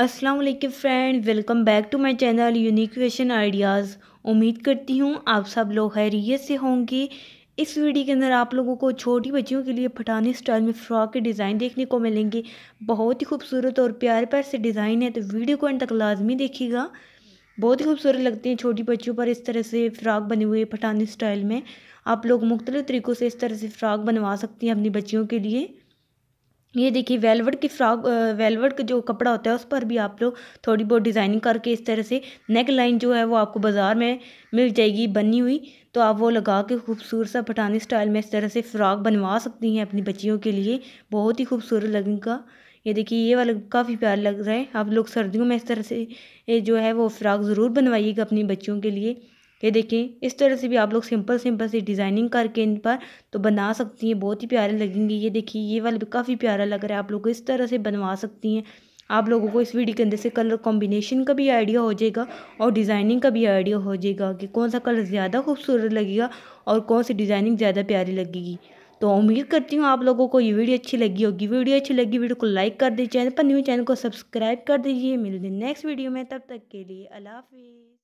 अस्सलाम वालेकुम friend welcome back to my channel unique fashion ideas उम्मीद करती हूँ आप सब लोग खैरियत से होंगे इस वीडियो के अंदर आप लोगों को छोटी बच्चियों के लिए पठानी स्टाइल में फ़्रॉक के डिज़ाइन देखने को मिलेंगे बहुत ही खूबसूरत और प्यार प्यार से डिज़ाइन है तो वीडियो को अंत तक लाजमी देखिएगा बहुत ही खूबसूरत लगते हैं छोटी बच्चियों पर इस तरह से फ़्राक बने हुए पठानी स्टाइल में आप लोग मुख्तलिफ़ तरीक़ों से इस तरह से फ़्राक बनवा सकती हैं अपनी बच्चियों के लिए ये देखिए वेलवेट की फ्रॉक वेलवेट का जो कपड़ा होता है उस पर भी आप लोग थोड़ी बहुत डिज़ाइनिंग करके इस तरह से नेक लाइन जो है वो आपको बाज़ार में मिल जाएगी बनी हुई तो आप वो लगा के खूबसूरत सा पठानी स्टाइल में इस तरह से फ़्रॉक बनवा सकती हैं अपनी बच्चियों के लिए बहुत ही खूबसूरत लगेगा ये देखिए ये वाला काफ़ी प्यार लग रहा है आप लोग सर्दियों में इस तरह से जो है वो फ़्रॉक ज़रूर बनवाइएगा अपनी बच्चियों के लिए ये देखें इस तरह से भी आप लोग सिंपल सिंपल से डिज़ाइनिंग करके इन पर तो बना सकती हैं बहुत ही प्यारे लगेंगे ये देखिए ये वाला भी काफ़ी प्यारा लग रहा है आप लोग इस तरह से बनवा सकती हैं आप लोगों को इस वीडियो के अंदर से कलर कॉम्बिनेशन का भी आइडिया हो जाएगा और डिज़ाइनिंग का भी आइडिया हो जाएगा कि कौन सा कलर ज़्यादा खूबसूरत लगेगा और कौन सी डिज़ाइनिंग ज़्यादा प्यारी लगेगी तो उम्मीद करती हूँ आप लोगों को ये वीडियो अच्छी लगी होगी वीडियो अच्छी लगी वीडियो को लाइक कर दीजिए चैनल पर न्यू चैनल को सब्सक्राइब कर दीजिए मिलते हैं नेक्स्ट वीडियो में तब तक के लिए अल्लाह